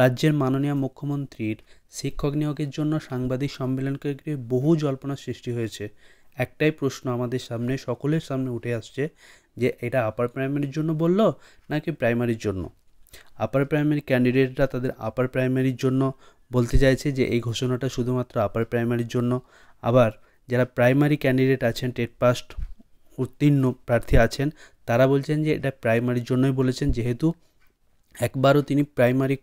রাজ্যের মাননীয় মুখ্যমন্ত্রীর শিক্ষক নিয়োগের জন্য সাংবাদিক সম্মেলনকে ঘিরে বহু জল্পনা সৃষ্টি হয়েছে একটাই প্রশ্ন আমাদের সামনে সকলের সামনে উঠে আসছে যে এটা আপার প্রাইমারির জন্য বলল নাকি প্রাইমারির জন্য আপার প্রাইমারি ক্যান্ডিডেটরা তাদের আপার প্রাইমারির জন্য বলতে চাইছে যে এই ঘোষণাটা শুধুমাত্র আপার প্রাইমারির জন্য আবার যারা প্রাইমারি ক্যান্ডিডেট আছেন টেট পাস্ট উত্তীর্ণ প্রার্থী আছেন তারা বলছেন যে এটা প্রাইমারির জন্যই বলেছেন যেহেতু একবারও তিনি প্রাইমারি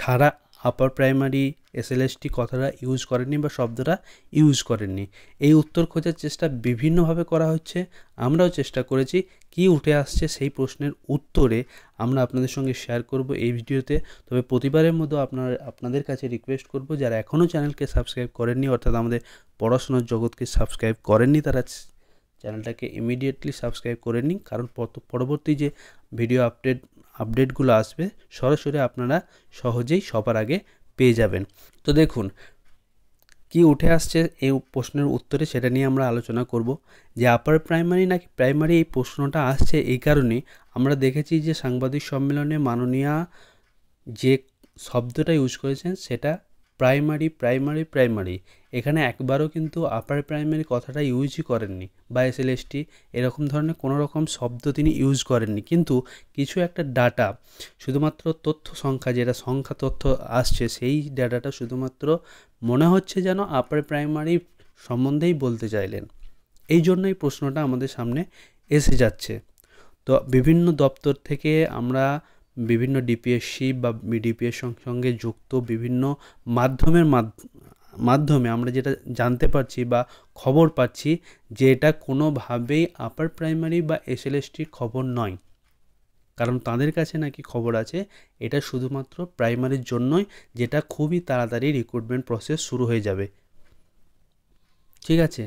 ছাড়া আপার প্রাইমারি এসএলএসটি কথাটা ইউজ করেনি বা শব্দটা ইউজ করেননি এই উত্তর খোঁজার চেষ্টা বিভিন্নভাবে করা হচ্ছে আমরাও চেষ্টা করেছি কি উঠে আসছে সেই প্রশ্নের উত্তরে আমরা আপনাদের সঙ্গে শেয়ার করব এই ভিডিওতে তবে প্রতিবারের মতো আপনার আপনাদের কাছে রিকোয়েস্ট করব যারা এখনও চ্যানেলকে সাবস্ক্রাইব করেননি অর্থাৎ আমাদের পড়াশোনার জগৎকে সাবস্ক্রাইব করেননি তারা চ্যানেলটাকে ইমিডিয়েটলি সাবস্ক্রাইব করে নিন কারণ পরবর্তী যে ভিডিও আপডেট আপডেটগুলো আসবে সরাসরি আপনারা সহজেই সবার আগে পেয়ে যাবেন তো দেখুন কি উঠে আসছে এই প্রশ্নের উত্তরে সেটা নিয়ে আমরা আলোচনা করব যে আপার প্রাইমারি নাকি প্রাইমারি এই প্রশ্নটা আসছে এই কারণে আমরা দেখেছি যে সাংবাদিক সম্মেলনে মাননীয়া যে শব্দটা ইউজ করেছেন সেটা প্রাইমারি প্রাইমারি প্রাইমারি এখানে একবারও কিন্তু আপার প্রাইমারি কথাটা ইউজই করেননি বা এসএলএসটি এরকম ধরনের কোনো রকম শব্দ তিনি ইউজ করেননি কিন্তু কিছু একটা ডাটা শুধুমাত্র তথ্য সংখ্যা যেটা সংখ্যা তথ্য আসছে সেই ডাটাটা শুধুমাত্র মনে হচ্ছে যেন আপার প্রাইমারি সম্বন্ধেই বলতে চাইলেন এই জন্যই প্রশ্নটা আমাদের সামনে এসে যাচ্ছে তো বিভিন্ন দপ্তর থেকে আমরা বিভিন্ন ডিপিএসসি বা ডিপিএস সঙ্গে যুক্ত বিভিন্ন মাধ্যমের মাধ্যমে আমরা যেটা জানতে পারছি বা খবর পাচ্ছি যে এটা কোনোভাবেই আপার প্রাইমারি বা এল খবর নয় কারণ তাদের কাছে নাকি খবর আছে এটা শুধুমাত্র প্রাইমারির জন্যই যেটা খুবই তাড়াতাড়ি রিক্রুটমেন্ট প্রসেস শুরু হয়ে যাবে ঠিক আছে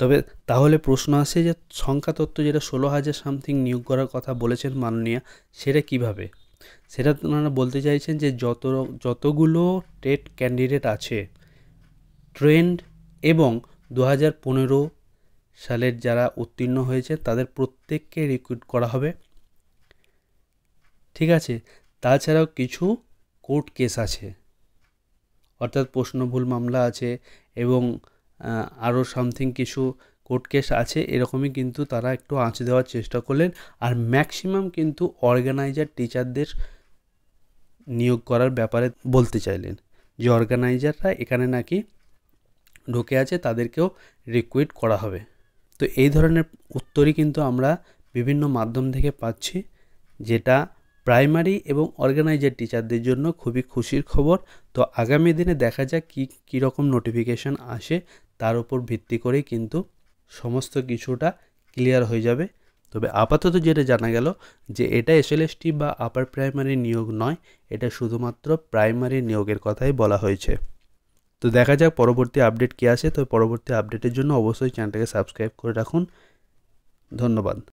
তবে তাহলে প্রশ্ন আসে যে সংখ্যা তত্ত্ব যেটা ষোলো হাজার সামথিং নিয়োগ করার কথা বলেছেন মাননীয়া সেটা কিভাবে সেটা ওনারা বলতে চাইছেন যে যত যতগুলো টেট ক্যান্ডিডেট আছে ট্রেন্ড এবং দু হাজার পনেরো সালের যারা উত্তীর্ণ হয়েছে তাদের প্রত্যেককে রিক্রুট করা হবে ঠিক আছে তাছাড়াও কিছু কোর্ট কেস আছে অর্থাৎ প্রশ্নভুল মামলা আছে এবং আরও সামথিং কিছু কোর্ট কেস আছে এরকমই কিন্তু তারা একটু আঁচ দেওয়ার চেষ্টা করলেন আর ম্যাক্সিমাম কিন্তু অর্গানাইজার টিচারদের নিয়োগ করার ব্যাপারে বলতে চাইলেন যে অর্গানাইজাররা এখানে নাকি ঢুকে আছে তাদেরকেও রিকুইট করা হবে তো এই ধরনের উত্তরই কিন্তু আমরা বিভিন্ন মাধ্যম থেকে পাচ্ছি যেটা প্রাইমারি এবং অর্গানাইজার টিচারদের জন্য খুবই খুশির খবর তো আগামী দিনে দেখা যাক কী কীরকম নোটিফিকেশান আসে তার উপর ভিত্তি করেই কিন্তু সমস্ত কিছুটা ক্লিয়ার হয়ে যাবে তবে আপাতত যেটা জানা গেল যে এটা এসএলএসটি বা আপার প্রাইমারি নিয়োগ নয় এটা শুধুমাত্র প্রাইমারি নিয়োগের কথাই বলা হয়েছে তো দেখা যাক পরবর্তী আপডেট কী আসে তো পরবর্তী আপডেটের জন্য অবশ্যই চ্যানেলটাকে সাবস্ক্রাইব করে রাখুন ধন্যবাদ